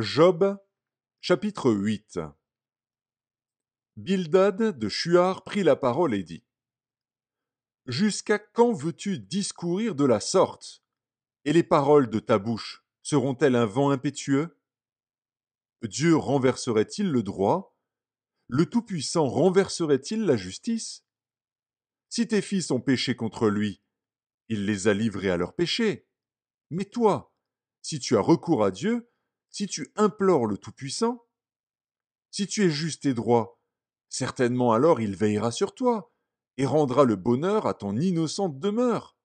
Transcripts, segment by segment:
Job, chapitre 8 Bildad de Shuar prit la parole et dit Jusqu'à quand veux-tu discourir de la sorte Et les paroles de ta bouche seront-elles un vent impétueux Dieu renverserait-il le droit Le Tout-Puissant renverserait-il la justice Si tes fils ont péché contre lui, il les a livrés à leur péché. Mais toi, si tu as recours à Dieu, si tu implores le Tout-Puissant, si tu es juste et droit, certainement alors il veillera sur toi et rendra le bonheur à ton innocente demeure.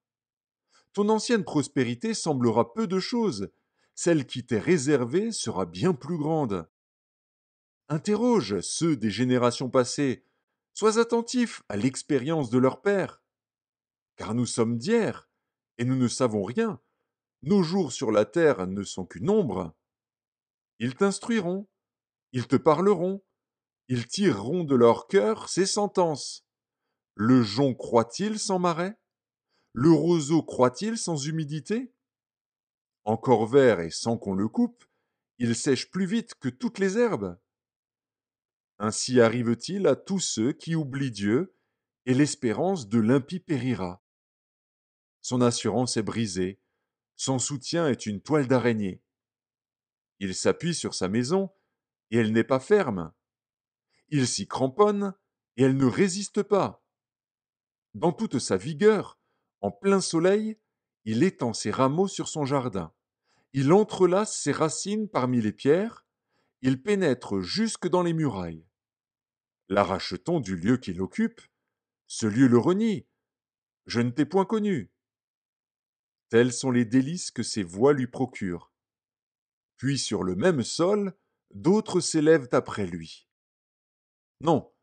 Ton ancienne prospérité semblera peu de chose, celle qui t'est réservée sera bien plus grande. Interroge ceux des générations passées, sois attentif à l'expérience de leur père. Car nous sommes d'hier, et nous ne savons rien, nos jours sur la terre ne sont qu'une ombre. Ils t'instruiront, ils te parleront, ils tireront de leur cœur ces sentences. Le jonc croit il sans marais Le roseau croit il sans humidité Encore vert et sans qu'on le coupe, il sèche plus vite que toutes les herbes. Ainsi arrive-t-il à tous ceux qui oublient Dieu, et l'espérance de l'impie périra. Son assurance est brisée, son soutien est une toile d'araignée. Il s'appuie sur sa maison, et elle n'est pas ferme. Il s'y cramponne, et elle ne résiste pas. Dans toute sa vigueur, en plein soleil, il étend ses rameaux sur son jardin. Il entrelace ses racines parmi les pierres, il pénètre jusque dans les murailles. L'arrache-t-on du lieu qu'il occupe Ce lieu le renie. Je ne t'ai point connu. Tels sont les délices que ses voix lui procurent puis sur le même sol, d'autres s'élèvent après lui. Non,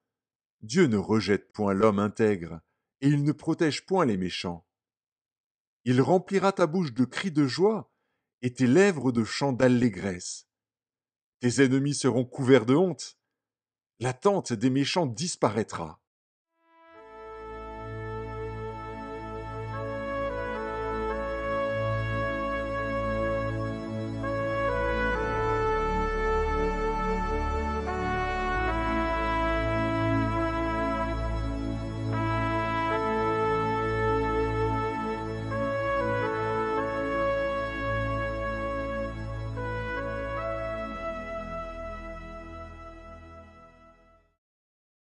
Dieu ne rejette point l'homme intègre, et il ne protège point les méchants. Il remplira ta bouche de cris de joie, et tes lèvres de chants d'allégresse. Tes ennemis seront couverts de honte. La tente des méchants disparaîtra.